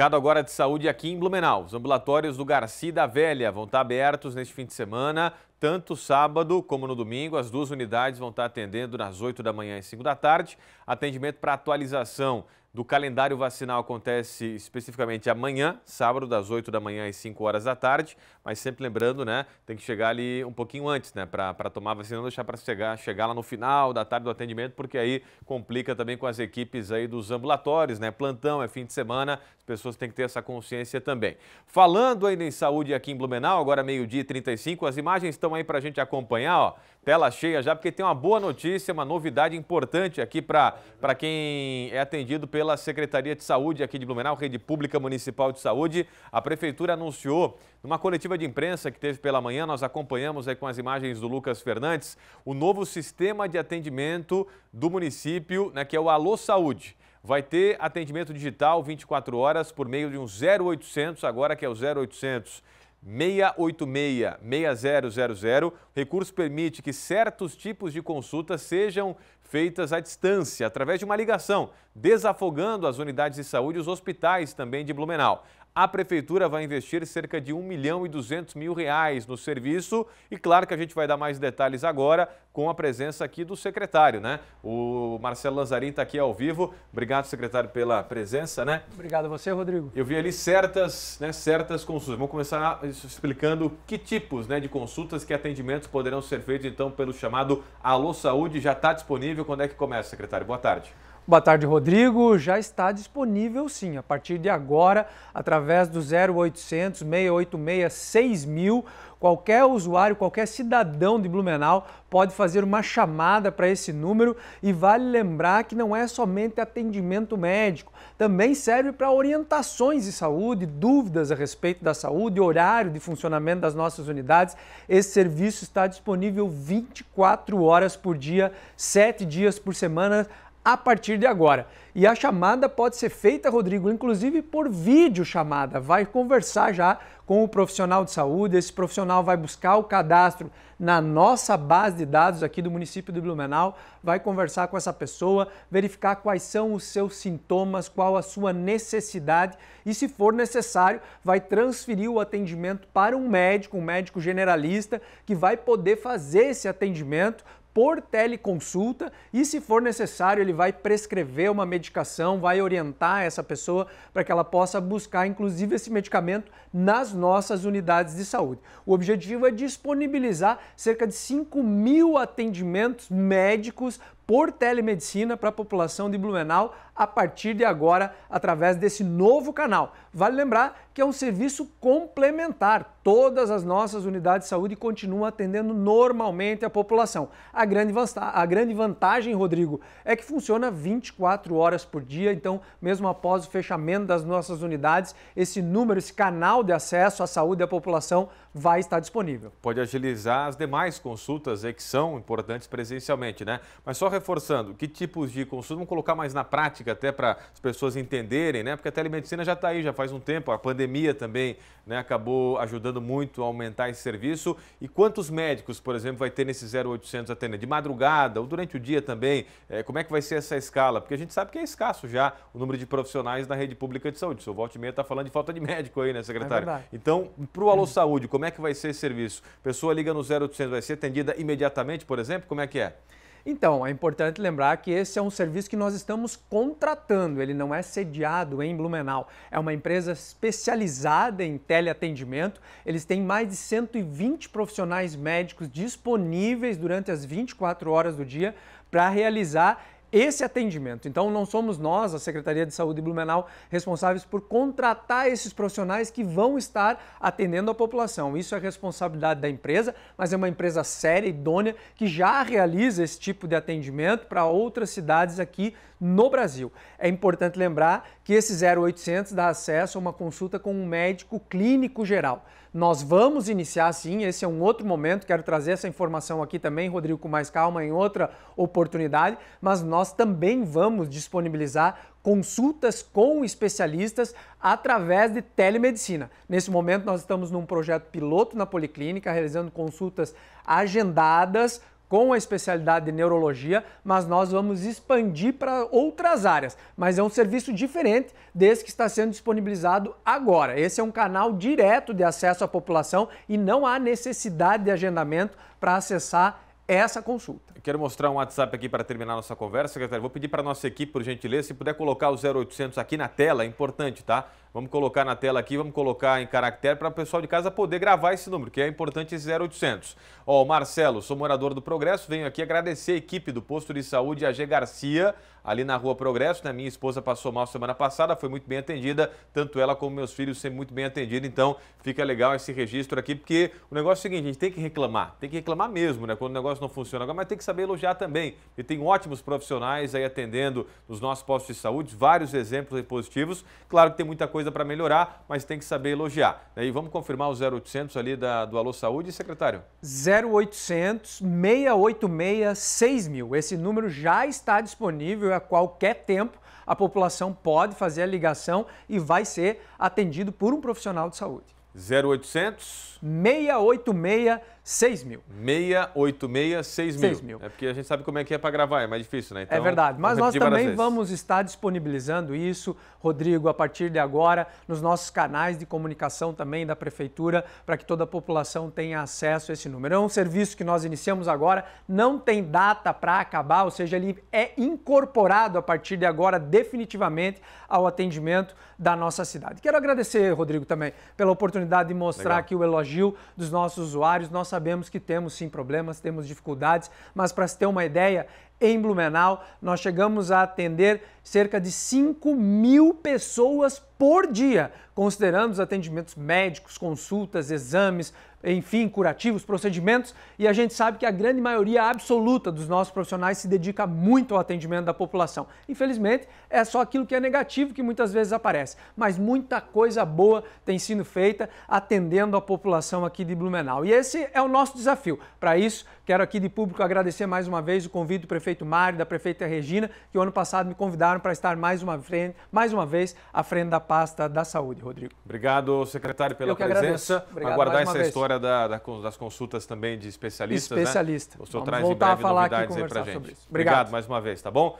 Mercado agora de saúde aqui em Blumenau. Os ambulatórios do Garcia da Velha vão estar abertos neste fim de semana, tanto sábado como no domingo. As duas unidades vão estar atendendo nas 8 da manhã e 5 da tarde. Atendimento para atualização do calendário vacinal acontece especificamente amanhã, sábado, das 8 da manhã às 5 horas da tarde. Mas sempre lembrando, né? Tem que chegar ali um pouquinho antes, né? Para tomar a vacina, não deixar para chegar, chegar lá no final da tarde do atendimento, porque aí complica também com as equipes aí dos ambulatórios, né? Plantão, é fim de semana, as pessoas têm que ter essa consciência também. Falando ainda em saúde aqui em Blumenau, agora meio-dia e 35, as imagens estão aí para a gente acompanhar, ó. Tela cheia já, porque tem uma boa notícia, uma novidade importante aqui para quem é atendido pelo pela Secretaria de Saúde aqui de Blumenau, Rede Pública Municipal de Saúde, a Prefeitura anunciou, numa coletiva de imprensa que teve pela manhã, nós acompanhamos aí com as imagens do Lucas Fernandes, o novo sistema de atendimento do município, né, que é o Alô Saúde. Vai ter atendimento digital 24 horas por meio de um 0800, agora que é o 0800 686-6000. Recurso permite que certos tipos de consultas sejam feitas à distância, através de uma ligação, desafogando as unidades de saúde e os hospitais também de Blumenau. A prefeitura vai investir cerca de 1 milhão e 200 mil reais no serviço e claro que a gente vai dar mais detalhes agora com a presença aqui do secretário, né? O Marcelo Lanzarin está aqui ao vivo. Obrigado, secretário, pela presença, né? Obrigado a você, Rodrigo. Eu vi ali certas, né, certas consultas. Vamos começar explicando que tipos né, de consultas, que atendimentos poderão ser feitos então pelo chamado Alô Saúde. Já está disponível. Quando é que começa, secretário? Boa tarde. Boa tarde, Rodrigo. Já está disponível sim, a partir de agora, através do 0800 686 6000. Qualquer usuário, qualquer cidadão de Blumenau pode fazer uma chamada para esse número e vale lembrar que não é somente atendimento médico, também serve para orientações de saúde, dúvidas a respeito da saúde, horário de funcionamento das nossas unidades. Esse serviço está disponível 24 horas por dia, 7 dias por semana a partir de agora. E a chamada pode ser feita, Rodrigo, inclusive por vídeo chamada. Vai conversar já com o profissional de saúde. Esse profissional vai buscar o cadastro na nossa base de dados aqui do município de Blumenau, vai conversar com essa pessoa, verificar quais são os seus sintomas, qual a sua necessidade e, se for necessário, vai transferir o atendimento para um médico, um médico generalista, que vai poder fazer esse atendimento por teleconsulta e, se for necessário, ele vai prescrever uma medicação, vai orientar essa pessoa para que ela possa buscar, inclusive, esse medicamento nas nossas unidades de saúde. O objetivo é disponibilizar cerca de 5 mil atendimentos médicos por telemedicina para a população de Blumenau a partir de agora através desse novo canal. Vale lembrar que é um serviço complementar. Todas as nossas unidades de saúde continuam atendendo normalmente a população. A grande, a grande vantagem, Rodrigo, é que funciona 24 horas por dia, então, mesmo após o fechamento das nossas unidades, esse número, esse canal de acesso à saúde da população vai estar disponível. Pode agilizar as demais consultas que são importantes presencialmente, né? Mas só reforçando, que tipos de consulta? Vamos colocar mais na prática até para as pessoas entenderem, né? Porque a telemedicina já está aí, já faz um tempo. A pandemia também né, acabou ajudando muito a aumentar esse serviço. E quantos médicos, por exemplo, vai ter nesse 0800 atendendo? De madrugada ou durante o dia também? É, como é que vai ser essa escala? Porque a gente sabe que é escasso já o número de profissionais na rede pública de saúde. O volte Meia está falando de falta de médico aí, né, secretário? É então, para o Alô Saúde, como é que vai ser esse serviço? Pessoa liga no 0800, vai ser atendida imediatamente, por exemplo? Como é que é? Então, é importante lembrar que esse é um serviço que nós estamos contratando, ele não é sediado em Blumenau. É uma empresa especializada em teleatendimento. Eles têm mais de 120 profissionais médicos disponíveis durante as 24 horas do dia para realizar esse atendimento. Então, não somos nós, a Secretaria de Saúde de Blumenau, responsáveis por contratar esses profissionais que vão estar atendendo a população. Isso é responsabilidade da empresa, mas é uma empresa séria, idônea, que já realiza esse tipo de atendimento para outras cidades aqui no Brasil. É importante lembrar que esse 0800 dá acesso a uma consulta com um médico clínico geral. Nós vamos iniciar sim, esse é um outro momento, quero trazer essa informação aqui também, Rodrigo, com mais calma em outra oportunidade, mas nós também vamos disponibilizar consultas com especialistas através de telemedicina. Nesse momento nós estamos num projeto piloto na policlínica, realizando consultas agendadas com a especialidade de neurologia, mas nós vamos expandir para outras áreas. Mas é um serviço diferente desse que está sendo disponibilizado agora. Esse é um canal direto de acesso à população e não há necessidade de agendamento para acessar essa consulta. quero mostrar um WhatsApp aqui para terminar nossa conversa, secretário. Vou pedir para a nossa equipe, por gentileza, se puder colocar o 0800 aqui na tela, é importante, tá? Vamos colocar na tela aqui, vamos colocar em caractere para o pessoal de casa poder gravar esse número, que é importante esse 0800. Ó, Marcelo, sou morador do Progresso, venho aqui agradecer a equipe do posto de saúde AG Garcia, ali na Rua Progresso, né? Minha esposa passou mal semana passada, foi muito bem atendida, tanto ela como meus filhos sempre muito bem atendidos, então fica legal esse registro aqui, porque o negócio é o seguinte, a gente tem que reclamar, tem que reclamar mesmo, né? Quando o negócio não funciona agora, mas tem que saber elogiar também. E tem ótimos profissionais aí atendendo nos nossos postos de saúde, vários exemplos positivos. Claro que tem muita coisa coisa para melhorar, mas tem que saber elogiar. E vamos confirmar o 0800 ali da, do Alô Saúde, secretário? 0800 686 Esse número já está disponível a qualquer tempo. A população pode fazer a ligação e vai ser atendido por um profissional de saúde. 0800 686 6 mil. 686, 6 mil. 6 mil. É porque a gente sabe como é que é para gravar, é mais difícil, né? É então, é verdade. Mas nós também vamos estar disponibilizando isso, Rodrigo, a partir de agora, nos nossos canais de comunicação também da Prefeitura, para que toda a população tenha acesso a esse número. É um serviço que nós iniciamos agora, não tem data para acabar, ou seja, ele é incorporado a partir de agora, definitivamente, ao atendimento da nossa cidade. Quero agradecer, Rodrigo, também pela oportunidade de mostrar Legal. aqui o elogio dos nossos usuários. Nós sabemos que temos sim problemas, temos dificuldades, mas para se ter uma ideia, em Blumenau. Nós chegamos a atender cerca de 5 mil pessoas por dia, considerando os atendimentos médicos, consultas, exames, enfim, curativos, procedimentos, e a gente sabe que a grande maioria absoluta dos nossos profissionais se dedica muito ao atendimento da população. Infelizmente, é só aquilo que é negativo que muitas vezes aparece, mas muita coisa boa tem sido feita atendendo a população aqui de Blumenau. E esse é o nosso desafio. Para isso, Quero aqui de público agradecer mais uma vez o convite do prefeito Mário, da prefeita Regina, que o ano passado me convidaram para estar mais uma, frente, mais uma vez à frente da pasta da saúde, Rodrigo. Obrigado, secretário, pela presença. Obrigado, Aguardar essa vez. história da, da, das consultas também de especialistas. Especialista. Né? O senhor Vamos traz em breve novidades aí para gente. Obrigado. Obrigado mais uma vez, tá bom?